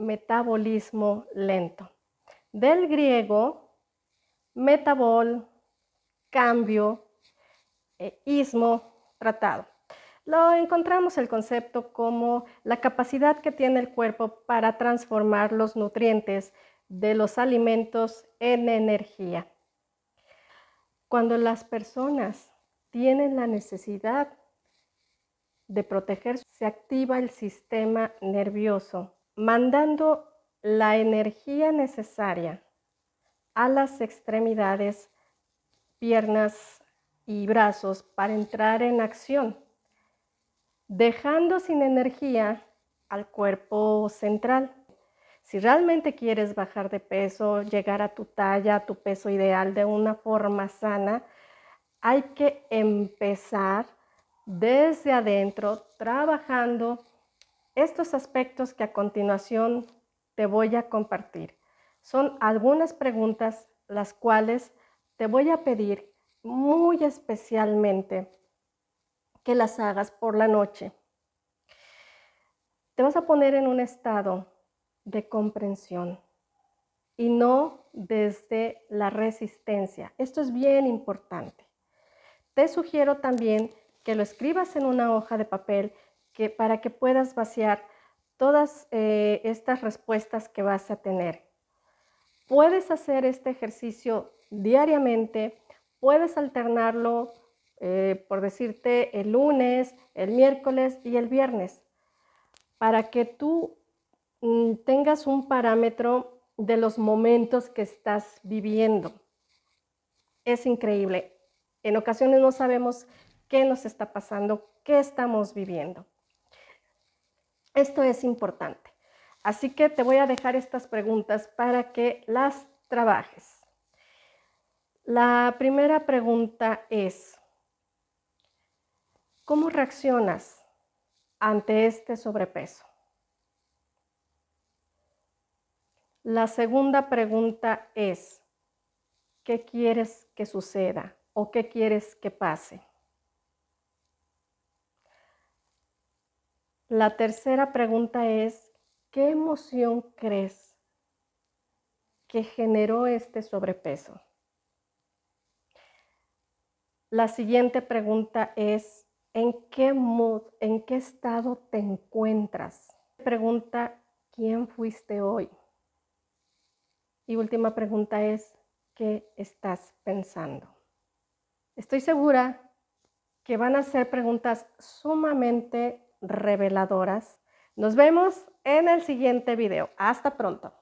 metabolismo lento. Del griego, metabol, cambio, e ismo, tratado. Lo encontramos el concepto como la capacidad que tiene el cuerpo para transformar los nutrientes de los alimentos en energía. Cuando las personas tienen la necesidad de protegerse, se activa el sistema nervioso mandando la energía necesaria a las extremidades, piernas y brazos para entrar en acción, dejando sin energía al cuerpo central. Si realmente quieres bajar de peso, llegar a tu talla, a tu peso ideal de una forma sana, hay que empezar desde adentro, trabajando estos aspectos que a continuación te voy a compartir. Son algunas preguntas las cuales te voy a pedir muy especialmente que las hagas por la noche. Te vas a poner en un estado de comprensión y no desde la resistencia. Esto es bien importante. Te sugiero también que lo escribas en una hoja de papel para que puedas vaciar todas eh, estas respuestas que vas a tener. Puedes hacer este ejercicio diariamente, puedes alternarlo, eh, por decirte, el lunes, el miércoles y el viernes, para que tú mm, tengas un parámetro de los momentos que estás viviendo. Es increíble. En ocasiones no sabemos qué nos está pasando, qué estamos viviendo. Esto es importante. Así que te voy a dejar estas preguntas para que las trabajes. La primera pregunta es, ¿cómo reaccionas ante este sobrepeso? La segunda pregunta es, ¿qué quieres que suceda o qué quieres que pase? La tercera pregunta es, ¿qué emoción crees que generó este sobrepeso? La siguiente pregunta es, ¿en qué mood, en qué estado te encuentras? Pregunta, ¿quién fuiste hoy? Y última pregunta es, ¿qué estás pensando? Estoy segura que van a ser preguntas sumamente reveladoras. Nos vemos en el siguiente video. Hasta pronto.